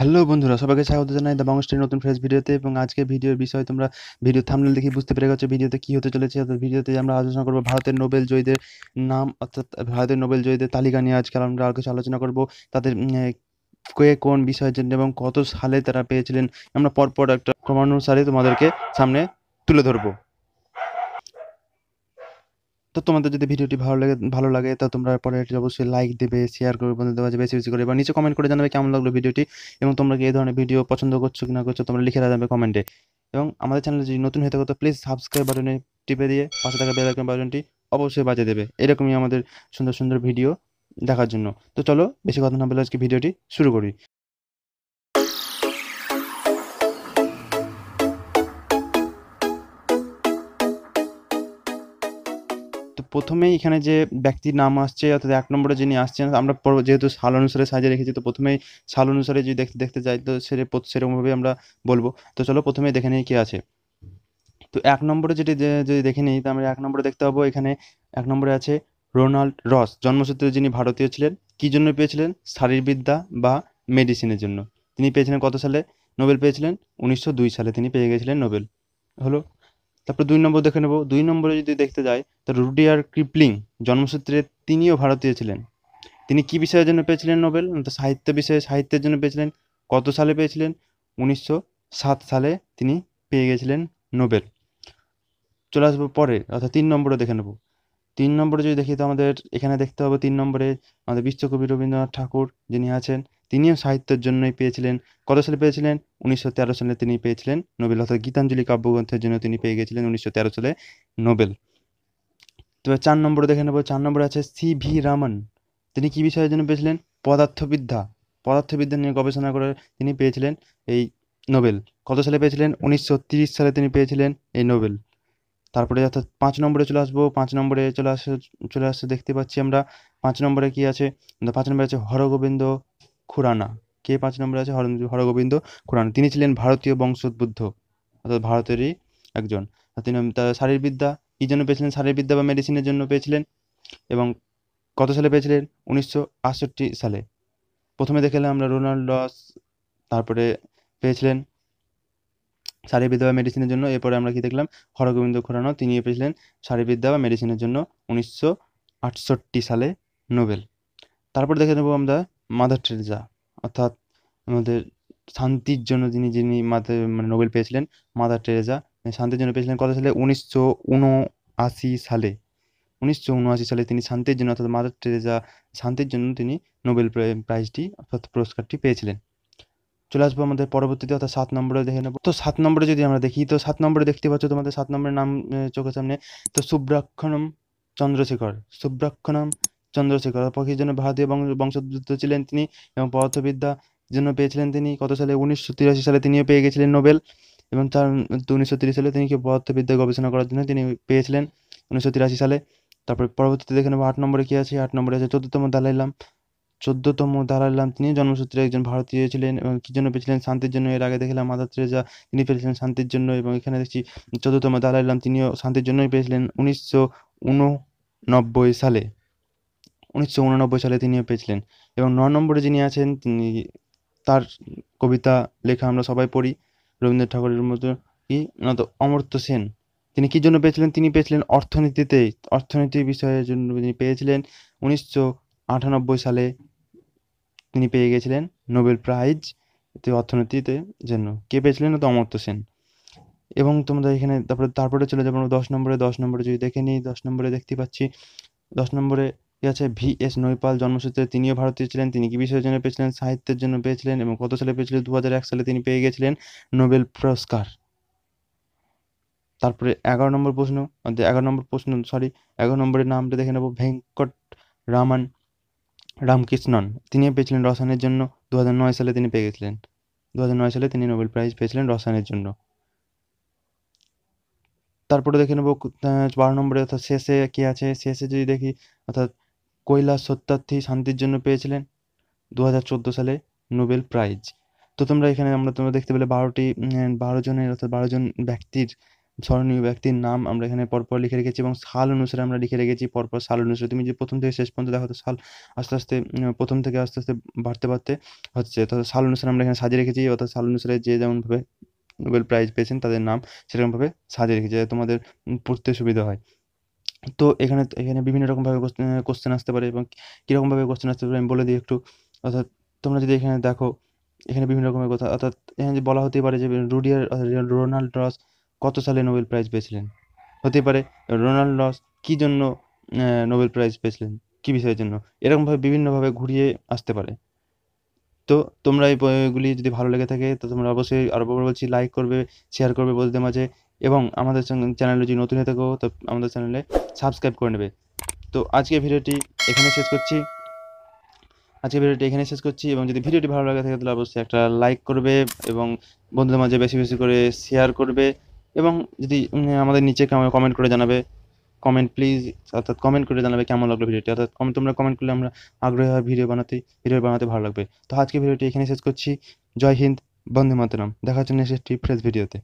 hello বন্ধুরা সবাইকে স্বাগত জানাই দা বাংলাদেশের নতুন ফ্রেশ ভিডিওতে এবং আজকে ভিডিওর বিষয় তোমরা ভিডিও থামলে দেখি বুঝতে পেরে গেছো ভিডিওতে কী হতে চলেছে অর্থাৎ ভিডিওতে আমরা আলোচনা করবো ভারতের নোবেল জয়ীদের নাম অর্থাৎ ভারতের নোবেল জয়ীদের তালিকা নিয়ে আজকে আমরা আর কিছু আলোচনা করবো তাদের কে কোন বিষয়ের জন্য এবং কত সালে তারা পেয়েছিলেন আমরা পরপর একটা ক্রমানুসারে তোমাদেরকে সামনে তুলে ধরবো তো তোমাদের যদি ভিডিওটি ভালো লাগে ভালো লাগে তো তোমরা পরে এটি অবশ্যই লাইক দেবে শেয়ার করবে বন্ধুদের মাঝে বেশি বেশি করে এবার নিচে কমেন্ট করে জানাবে কেমন লাগলো ভিডিওটি এবং তোমরা কি এই ধরনের ভিডিও পছন্দ করছো কি না করছো তোমরা লিখে যাবে কমেন্টে এবং আমাদের চ্যানেলে যদি নতুন হয়ে থাকো তো প্লিজ সাবস্ক্রাইব বাটনে টিপে দিয়ে পাশে থাকা বেল আইকন বাটনটি অবশ্যই বাজে দেবে এরকমই আমাদের সুন্দর সুন্দর ভিডিও দেখার জন্য তো চলো বেশি কথা না বলে আজকে ভিডিওটি শুরু করি প্রথমেই এখানে যে ব্যক্তির নাম আসছে অর্থাৎ এক নম্বরে যিনি আসছেন আমরা যেহেতু সাল অনুসারে সাজিয়ে রেখেছি তো প্রথমেই সাল অনুসারে যদি দেখতে দেখতে যাই তো সেরে সেরকমভাবে আমরা বলবো তো চলো প্রথমে দেখে নিই কী আছে তো এক নম্বরে যেটি যদি দেখে নিই তো আমরা এক নম্বরে দেখতে পাবো এখানে এক নম্বরে আছে রোনাল্ড রস জন্মসূত্রে যিনি ভারতীয় ছিলেন কী জন্য পেয়েছিলেন শারীরবিদ্যা বা মেডিসিনের জন্য তিনি পেয়েছিলেন কত সালে নোবেল পেয়েছিলেন উনিশশো সালে তিনি পেয়ে গেছিলেন নোবেল হলো তারপর দুই নম্বর দেখে নেব দুই নম্বরে যদি দেখতে যাই তো রুডিয়ার ক্রিপলিং জন্মসূত্রে তিনিও ভারতীয় ছিলেন তিনি কি বিষয়ের জন্য পেয়েছিলেন নোবেল তো সাহিত্য বিষয়ে সাহিত্যের জন্য পেয়েছিলেন কত সালে পেয়েছিলেন উনিশশো সাত সালে তিনি পেয়ে গেছিলেন নোবেল চলে আসবো পরে অর্থাৎ তিন নম্বরে দেখে নেব তিন নম্বরে যদি দেখি তো আমাদের এখানে দেখতে হবে তিন নম্বরে আমাদের বিশ্বকবি রবীন্দ্রনাথ ঠাকুর যিনি আছেন তিনিও সাহিত্যের জন্যই পেয়েছিলেন কত সালে পেয়েছিলেন উনিশশো তেরো সালে তিনি পেয়েছিলেন নোবেল অর্থাৎ গীতাঞ্জলি কাব্যগ্রন্থের জন্য তিনি পেয়ে গেছিলেন উনিশশো তেরো সালে নোবেল তবে চার নম্বরে দেখে নেবো চার নম্বরে আছে সি ভি রামন তিনি কী বিষয়ের জন্য পেয়েছিলেন পদার্থবিদ্যা পদার্থবিদ্যা নিয়ে গবেষণা করে তিনি পেয়েছিলেন এই নোবেল কত সালে পেয়েছিলেন উনিশশো সালে তিনি পেয়েছিলেন এই নোবেল তারপরে অর্থাৎ পাঁচ নম্বরে চলে আসবো পাঁচ নম্বরে চলে আসে চলে আসতে দেখতে পাচ্ছি আমরা পাঁচ নম্বরে কি আছে পাঁচ নম্বরে আছে হরগোবিন্দ খুরানা কে পাঁচ নম্বরে আছে হরগোবিন্দ খুরানা তিনি ছিলেন ভারতীয় বংশোদ্বুদ্ধ অর্থাৎ ভারতেরই একজন তিনি শারীরবিদ্যা কী জন্য পেয়েছিলেন শারীরবিদ্যা বা মেডিসিনের জন্য পেয়েছিলেন এবং কত সালে পেয়েছিলেন উনিশশো সালে প্রথমে দেখেলাম আমরা রোনাল্ড লস তারপরে পেয়েছিলেন শারীরবিদ্যা বা মেডিসিনের জন্য এরপরে আমরা কি দেখলাম হরগোবিন্দ খুরানা তিনি পেয়েছিলেন শারীরবিদ্যা বা মেডিসিনের জন্য উনিশশো আটষট্টি সালে নোবেল তারপর দেখে নেব আমরা মাদার টেরেজা অর্থাৎ আমাদের শান্তির জন্য তিনি যিনি মাদার মানে নোবেল পেয়েছিলেন মাদার টেরেজা শান্তির জন্য পেয়েছিলেন কত সালে উনিশশো সালে উনিশশো সালে তিনি শান্তির জন্য অর্থাৎ মাদার টেরেজা শান্তির জন্য তিনি নোবেল প্রাইজটি অর্থাৎ পুরস্কারটি পেয়েছিলেন চলে আসবো আমাদের পরবর্তীতে অর্থাৎ সাত নম্বরে দেখে নেবো তো সাত নম্বরে যদি আমরা দেখি তো সাত নম্বরে দেখতে পাচ্ছ তোমাদের সাত নম্বরের নাম চোখের সামনে তো সুব্রাক্ষণম চন্দ্রশেখর সুব্রাক্ষণম চন্দ্রশেখর পক্ষের জন্য ভারতীয় বংশোদ্ভূত ছিলেন তিনি এবং পদার্থবিদ্যা জন্য পেয়েছিলেন তিনি কত সালে উনিশশো তিরাশি সালে তিনিও পেয়ে গেছিলেন নোবেল এবং তার উনিশশো তিরিশ সালে তিনি পদার্থবিদ্যা গবেষণা করার জন্য তিনি পেয়েছিলেন উনিশশো তিরাশি সালে তারপরে পরবর্তীতে দেখে নেবো আট নম্বরে কী আছে আট নম্বরে আছে চতুর্থম দালাইলাম চোদ্দতম দালাই লামা তিনি জন্মসূত্রে একজন ভারতীয় ছিলেন এবং কী জন্য পেয়েছিলেন শান্তির জন্য এর আগে দেখলাম মাদার তেরেজা তিনি পেয়েছিলেন শান্তির জন্য এবং এখানে দেখছি চোদ্দতম দালাই লামা তিনিও শান্তির জন্যই পেয়েছিলেন উনিশশো সালে উনিশশো উননব্বই সালে তিনিও পেয়েছিলেন এবং ন নম্বরে যিনি আছেন তিনি তার কবিতা লেখা আমরা সবাই পড়ি রবীন্দ্রনাথ ঠাকুরের মতো কি অমর্ত্য সেন তিনি কী জন্য পেয়েছিলেন তিনি পেয়েছিলেন অর্থনীতিতে অর্থনীতি বিষয়ের জন্য তিনি পেয়েছিলেন উনিশশো আটানব্বই সালে তিনি পেয়ে গেছিলেন নোবেল প্রাইজ অর্থনীতিতে জন্য কে পেয়েছিলেন তো অমর্ত্য সেন এবং তোমাদের এখানে তারপরে তারপরে চলে যাবো দশ নম্বরে দশ নম্বরে যদি দেখে নিই দশ নম্বরে দেখতে পাচ্ছি দশ নম্বরে কী আছে ভি এস নৈপাল জন্মসূত্রে তিনিও ভারতীয় ছিলেন তিনি কি বিষয়ের জন্য পেয়েছিলেন সাহিত্যের জন্য পেয়েছিলেন এবং কত সালে পেয়েছিলেন দু হাজার এক সালে তিনি পেয়ে গেছিলেন নোবেল পুরস্কার তারপরে এগারো নম্বর প্রশ্ন এগারো নম্বর প্রশ্ন সরি এগারো নম্বরের নামটা দেখে নেবো ভেঙ্কট রামান রামকৃষ্ণন তিনিও পেয়েছিলেন রসায়নের জন্য দু নয় সালে তিনি পেয়ে গেছিলেন দু নয় সালে তিনি নোবেল প্রাইজ পেয়েছিলেন রসায়নের জন্য তারপরে দেখে নেব বারো নম্বরে অর্থাৎ শেষে কী আছে শেষে যদি দেখি অর্থাৎ কৈলাস সত্যার্থী শান্তির জন্য পেয়েছিলেন দু সালে নোবেল প্রাইজ তো তোমরা এখানে আমরা তোমরা দেখতে পেলে বারোটি বারো জনের অর্থাৎ বারো জন ব্যক্তির স্মরণীয় ব্যক্তির নাম আমরা এখানে পরপর লিখে রেখেছি এবং সাল অনুসারে আমরা লিখে রেখেছি পরপর সাল অনুসারে তুমি যদি প্রথম থেকে শেষ পর্যন্ত দেখো তো সাল আস্তে আস্তে প্রথম থেকে আস্তে আস্তে বাড়তে বাড়তে হচ্ছে তো সাল অনুসারে আমরা এখানে সাজিয়ে রেখেছি অর্থাৎ সাল অনুসারে যে যেমনভাবে নোবেল প্রাইজ পেয়েছেন তাদের নাম সেরকমভাবে সাজিয়ে রেখেছি যাতে তোমাদের পড়তে সুবিধা হয় তো এখানে এখানে বিভিন্ন রকমভাবে কোশ্চেন আসতে পারে এবং কীরকমভাবে কোশ্চেন আসতে পারে আমি বলে দিই একটু অর্থাৎ তোমরা যদি এখানে দেখো এখানে বিভিন্ন রকমের কথা অর্থাৎ এখানে যে বলা হতেই পারে যে রুডিয়ার রোনাল্ড রস কত সালে নোবেল প্রাইজ পেয়েছিলেন হতে পারে রোনাল্ড লস কী জন্য নোবেল প্রাইজ পেয়েছিলেন কী বিষয়ের জন্য এরকমভাবে বিভিন্নভাবে ঘুরিয়ে আসতে পারে তো তোমরা এই বইগুলি যদি ভালো লেগে থাকে তো তোমরা অবশ্যই আরও বলছি লাইক করবে শেয়ার করবে বলতে মাঝে এবং আমাদের চ্যানেলে যদি নতুন হয়ে থাকো তো আমাদের চ্যানেলে সাবস্ক্রাইব করে নেবে তো আজকে ভিডিওটি এখানে শেষ করছি আজকে ভিডিওটি এখানে শেষ করছি এবং যদি ভিডিওটি ভালো লাগে থাকে তাহলে অবশ্যই একটা লাইক করবে এবং বন্ধুদের মাঝে বেশি বেশি করে শেয়ার করবে এবং যদি আমাদের নিচে কমেন্ট করে জানাবে কমেন্ট প্লিজ অর্থাৎ কমেন্ট করে জানাবে কেমন লাগলো ভিডিওটি অর্থাৎ কমেন্ট তোমরা কমেন্ট করলে আমরা আগ্রহী হয় ভিডিও বানাতে ভিডিও বানাতে ভালো লাগবে তো আজকে ভিডিওটি এখানে শেষ করছি জয় হিন্দ বন্দে মাতরম দেখা হচ্ছে নেক্সট ফ্রেশ ভিডিওতে